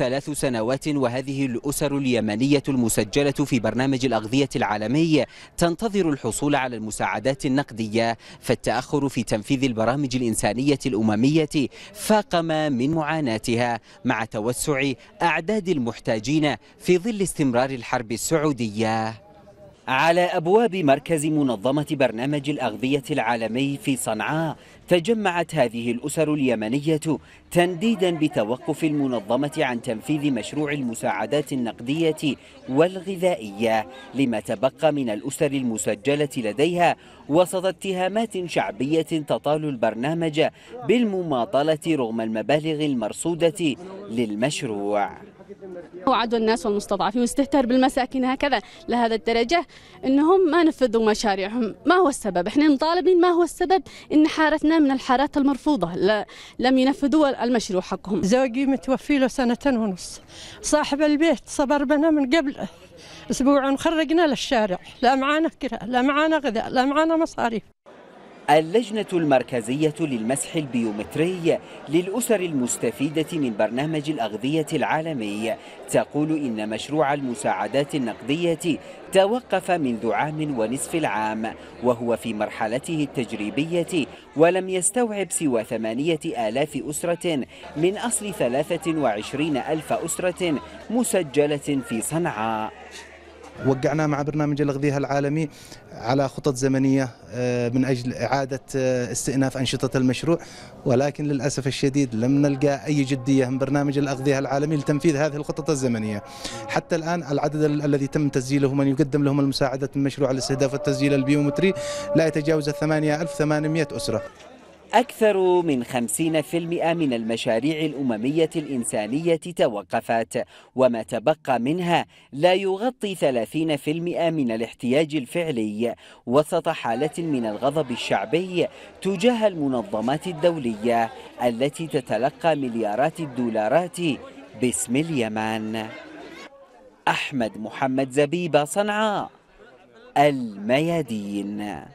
ثلاث سنوات وهذه الأسر اليمنية المسجلة في برنامج الأغذية العالمي تنتظر الحصول على المساعدات النقدية فالتأخر في تنفيذ البرامج الإنسانية الأممية فاقم من معاناتها مع توسع أعداد المحتاجين في ظل استمرار الحرب السعودية على أبواب مركز منظمة برنامج الأغذية العالمي في صنعاء تجمعت هذه الأسر اليمنية تنديدا بتوقف المنظمة عن تنفيذ مشروع المساعدات النقدية والغذائية لما تبقى من الأسر المسجلة لديها وسط اتهامات شعبية تطال البرنامج بالمماطلة رغم المبالغ المرصودة للمشروع وعدوا الناس والمستضعفين واستهتر بالمساكين هكذا لهذا الدرجة أنهم ما نفذوا مشاريعهم ما هو السبب إحنا مطالبين ما هو السبب أن حارتنا من الحارات المرفوضة لم ينفذوا المشروع حقهم زوجي متوفي له سنة ونص صاحب البيت صبر بنا من قبل أسبوع خرجنا للشارع لا معانا كراء لا معانا غذاء لا معانا مصاريف اللجنة المركزية للمسح البيومتري للأسر المستفيدة من برنامج الأغذية العالمي تقول إن مشروع المساعدات النقدية توقف منذ عام ونصف العام وهو في مرحلته التجريبية ولم يستوعب سوى ثمانية آلاف أسرة من أصل ثلاثة وعشرين ألف أسرة مسجلة في صنعاء وقعناه مع برنامج الأغذية العالمي على خطط زمنية آه، من أجل إعادة آه، استئناف أنشطة المشروع ولكن للأسف الشديد لم نلقى أي جدية من برنامج الأغذية العالمي لتنفيذ هذه الخطط الزمنية حتى الآن العدد الذي تم تسجيله من يقدم لهم المساعدة من مشروع الاستهداف والتسجيل البيومتري لا يتجاوز 8800 أسرة أكثر من 50% من المشاريع الأممية الإنسانية توقفت وما تبقى منها لا يغطي 30% من الاحتياج الفعلي وسط حالة من الغضب الشعبي تجاه المنظمات الدولية التي تتلقى مليارات الدولارات باسم اليمن أحمد محمد زبيبة صنعاء الميادين